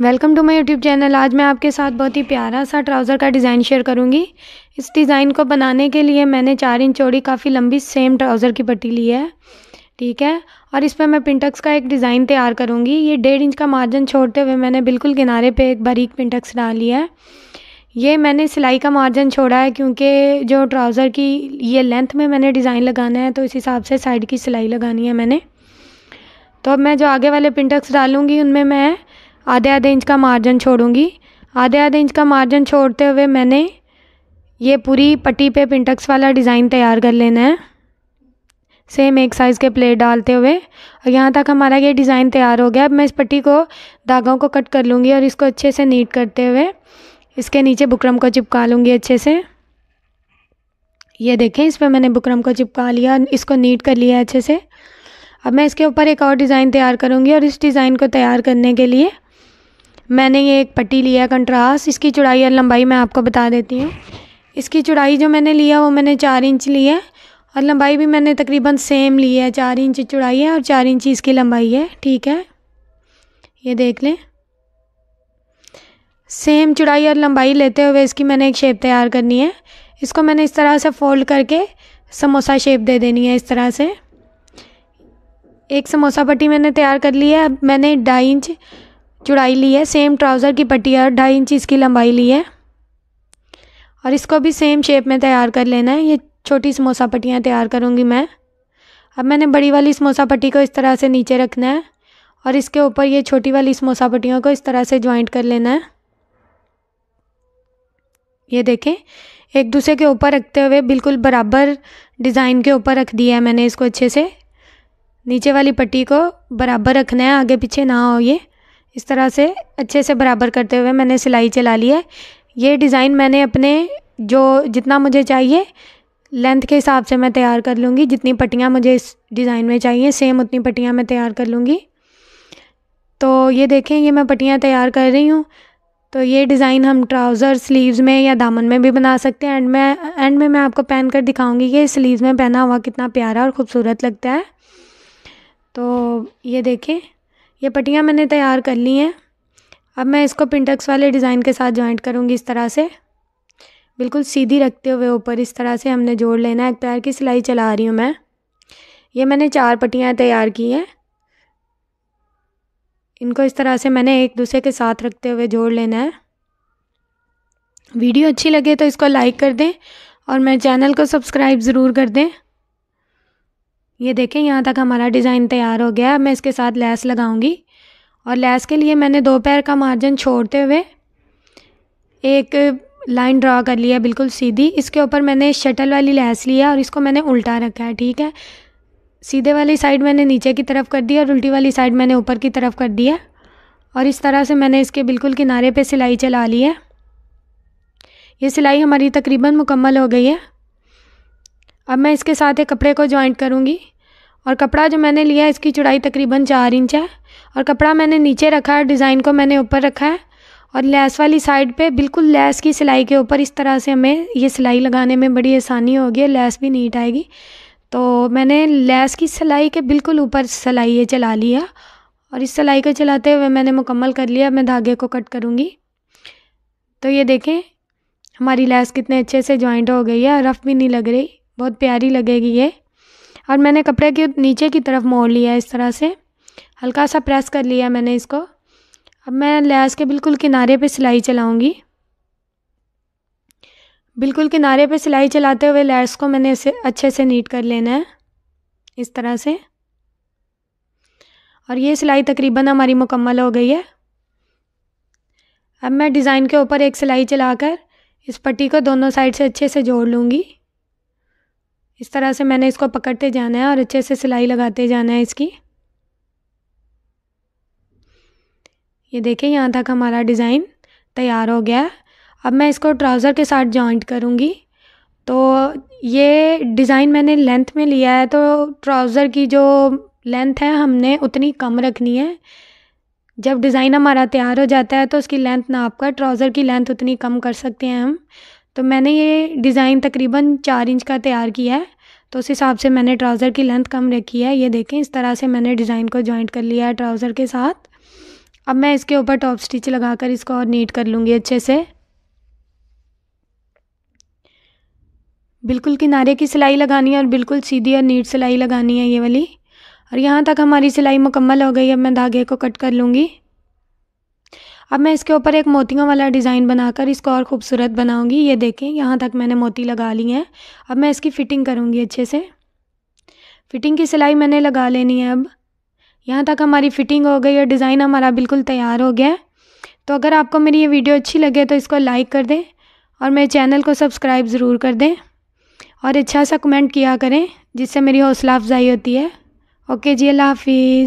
welcome to my YouTube channel आज मैं आपके साथ बहुत ही प्यारा सा ट्राउज़र का डिज़ाइन शेयर करूँगी इस डिज़ाइन को बनाने के लिए मैंने चार इंच चौड़ी काफ़ी लंबी सेम ट्राउज़र की पट्टी ली है ठीक है और इस पर मैं पिंटक्स का एक डिज़ाइन तैयार करूंगी ये डेढ़ इंच का मार्जिन छोड़ते हुए मैंने बिल्कुल किनारे पर एक बारीक पिंटक्स डाली है ये मैंने सिलाई का मार्जिन छोड़ा है क्योंकि जो ट्राउज़र की ये लेंथ में मैंने डिज़ाइन लगाना है तो इस हिसाब से साइड की सिलाई लगानी है मैंने तो अब मैं जो आगे वाले पिंटक्स डालूँगी उनमें मैं आधे आधे इंच का मार्जिन छोड़ूंगी आधे आधे इंच का मार्जिन छोड़ते हुए मैंने ये पूरी पट्टी पे पिंटक्स वाला डिज़ाइन तैयार कर लेना है सेम एक साइज़ के प्लेट डालते हुए और यहाँ तक हमारा ये डिज़ाइन तैयार हो गया अब मैं इस पट्टी को धागों को कट कर लूँगी और इसको अच्छे से नीट करते हुए इसके नीचे बुकरम को चिपका लूँगी अच्छे से ये देखें इस पर मैंने बुकरम को चिपका लिया इसको नीट कर लिया अच्छे से अब मैं इसके ऊपर एक और डिज़ाइन तैयार करूँगी और इस डिज़ाइन को तैयार करने के लिए मैंने ये एक पट्टी लिया कंट्रास इसकी चौड़ाई और लंबाई मैं आपको बता देती हूँ इसकी चौड़ाई जो मैंने लिया वो मैंने चार इंच ली है और लंबाई भी मैंने तकरीबन सेम ली है चार इंच चौड़ाई है और चार इंच इसकी लंबाई है ठीक है ये देख लें सेम चौड़ाई और लंबाई लेते हुए इसकी मैंने एक शेप तैयार करनी है इसको मैंने इस तरह से फोल्ड करके समोसा शेप दे देनी है इस तरह से एक समोसा पट्टी मैंने तैयार कर ली है अब मैंने ढाई इंच चुड़ाई ली है सेम ट्राउज़र की पट्टी और ढाई इंच इसकी लंबाई ली है और इसको भी सेम शेप में तैयार कर लेना है ये छोटी समोसा पट्टियाँ तैयार करूँगी मैं अब मैंने बड़ी वाली समोसा पट्टी को इस तरह से नीचे रखना है और इसके ऊपर ये छोटी वाली समोसा पट्टियों को इस तरह से ज्वाइंट कर लेना है ये देखें एक दूसरे के ऊपर रखते हुए बिल्कुल बराबर डिज़ाइन के ऊपर रख दिया है मैंने इसको अच्छे से नीचे वाली पट्टी को बराबर रखना है आगे पीछे ना हो ये इस तरह से अच्छे से बराबर करते हुए मैंने सिलाई चला ली है ये डिज़ाइन मैंने अपने जो जितना मुझे चाहिए लेंथ के हिसाब से मैं तैयार कर लूँगी जितनी पट्टियाँ मुझे इस डिज़ाइन में चाहिए सेम उतनी पट्टियाँ मैं तैयार कर लूँगी तो ये देखें ये मैं पट्टियाँ तैयार कर रही हूँ तो ये डिज़ाइन हम ट्राउज़र स्लीव्स में या दामन में भी बना सकते हैं एंड में एंड में मैं आपको पहन कर दिखाऊँगी कि स्लीव्स में पहना हुआ कितना प्यारा और ख़ूबसूरत लगता है तो ये देखें ये पट्टियाँ मैंने तैयार कर ली हैं अब मैं इसको पिंटक्स वाले डिज़ाइन के साथ जॉइंट करूँगी इस तरह से बिल्कुल सीधी रखते हुए ऊपर इस तरह से हमने जोड़ लेना है एक पैर की सिलाई चला रही हूँ मैं ये मैंने चार पट्टियाँ तैयार की हैं इनको इस तरह से मैंने एक दूसरे के साथ रखते हुए जोड़ लेना है वीडियो अच्छी लगे तो इसको लाइक कर दें और मेरे चैनल को सब्सक्राइब ज़रूर कर दें ये देखें यहाँ तक हमारा डिज़ाइन तैयार हो गया है मैं इसके साथ लैस लगाऊंगी और लैस के लिए मैंने दो पैर का मार्जिन छोड़ते हुए एक लाइन ड्रा कर लिया बिल्कुल सीधी इसके ऊपर मैंने शटल वाली लैस लिया और इसको मैंने उल्टा रखा है ठीक है सीधे वाली साइड मैंने नीचे की तरफ कर दी और उल्टी वाली साइड मैंने ऊपर की तरफ कर दिया और इस तरह से मैंने इसके बिल्कुल किनारे पर सिलाई चला ली है ये सिलाई हमारी तकरीबन मुकम्मल हो गई है अब मैं इसके साथ ही कपड़े को जॉइंट करूँगी और कपड़ा जो मैंने लिया है इसकी चौड़ाई तकरीबन चार इंच है और कपड़ा मैंने नीचे रखा है डिज़ाइन को मैंने ऊपर रखा है और लैस वाली साइड पे बिल्कुल लैस की सिलाई के ऊपर इस तरह से हमें ये सिलाई लगाने में बड़ी आसानी होगी लैस भी नीट आएगी तो मैंने लैस की सिलाई के बिल्कुल ऊपर सिलाई ये चला लिया और इस सिलाई को चलाते हुए मैंने मुकम्मल कर लिया मैं धागे को कट करूँगी तो ये देखें हमारी लैस कितने अच्छे से जॉइंट हो गई है रफ़ भी नहीं लग रही बहुत प्यारी लगेगी ये और मैंने कपड़े के नीचे की तरफ मोड़ लिया इस तरह से हल्का सा प्रेस कर लिया मैंने इसको अब मैं लैस के बिल्कुल किनारे पे सिलाई चलाऊंगी बिल्कुल किनारे पे सिलाई चलाते हुए लैस को मैंने इसे अच्छे से नीट कर लेना है इस तरह से और ये सिलाई तकरीबन हमारी मुकम्मल हो गई है अब मैं डिज़ाइन के ऊपर एक सिलाई चलाकर इस पट्टी को दोनों साइड से अच्छे से जोड़ लूँगी इस तरह से मैंने इसको पकड़ते जाना है और अच्छे से सिलाई लगाते जाना है इसकी ये देखिए यहाँ तक हमारा डिज़ाइन तैयार हो गया है अब मैं इसको ट्राउज़र के साथ जॉइंट करूँगी तो ये डिज़ाइन मैंने लेंथ में लिया है तो ट्राउज़र की जो लेंथ है हमने उतनी कम रखनी है जब डिज़ाइन हमारा तैयार हो जाता है तो उसकी लेंथ नाप कर ट्राउज़र की लेंथ उतनी कम कर सकते हैं हम तो मैंने ये डिज़ाइन तकरीबन चार इंच का तैयार किया है तो उस हिसाब से मैंने ट्राउज़र की लेंथ कम रखी है ये देखें इस तरह से मैंने डिज़ाइन को जॉइंट कर लिया है ट्राउज़र के साथ अब मैं इसके ऊपर टॉप स्टिच लगाकर इसको और नीट कर लूँगी अच्छे से बिल्कुल किनारे की सिलाई लगानी है और बिल्कुल सीधी और नीट सिलाई लगानी है ये वाली और यहाँ तक हमारी सिलाई मुकम्मल हो गई अब मैं धागे को कट कर लूँगी अब मैं इसके ऊपर एक मोतियों वाला डिज़ाइन बनाकर इसको और ख़ूबसूरत बनाऊंगी ये देखें यहाँ तक मैंने मोती लगा ली हैं अब मैं इसकी फ़िटिंग करूँगी अच्छे से फ़िटिंग की सिलाई मैंने लगा लेनी है अब यहाँ तक हमारी फ़िटिंग हो गई और डिज़ाइन हमारा बिल्कुल तैयार हो गया है तो अगर आपको मेरी ये वीडियो अच्छी लगे तो इसको लाइक कर दें और मेरे चैनल को सब्सक्राइब ज़रूर कर दें और अच्छा सा कमेंट किया करें जिससे मेरी हौसला अफजाई होती है ओके जी अल्लाह हाफिज़